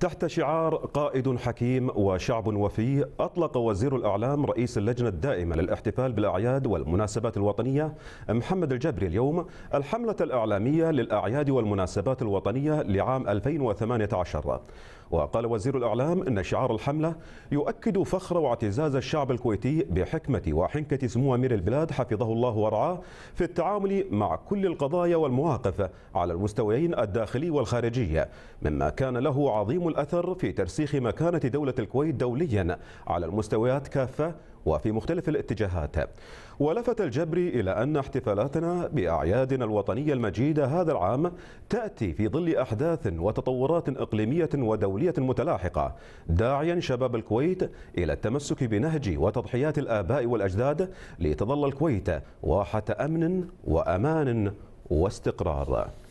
تحت شعار قائد حكيم وشعب وفي أطلق وزير الأعلام رئيس اللجنة الدائمة للاحتفال بالأعياد والمناسبات الوطنية محمد الجبري اليوم الحملة الإعلامية للأعياد والمناسبات الوطنية لعام 2018 وقال وزير الإعلام أن شعار الحملة يؤكد فخر واعتزاز الشعب الكويتي بحكمة وحنكة سمو أمير البلاد حفظه الله ورعاه في التعامل مع كل القضايا والمواقف على المستويين الداخلي والخارجي مما كان له عظيم الأثر في ترسيخ مكانة دولة الكويت دوليا على المستويات كافة وفي مختلف الاتجاهات ولفت الجبري إلى أن احتفالاتنا بأعيادنا الوطنية المجيدة هذا العام تأتي في ظل أحداث وتطورات إقليمية ودولية متلاحقة داعيا شباب الكويت إلى التمسك بنهج وتضحيات الآباء والأجداد لتظل الكويت واحة أمن وأمان واستقرار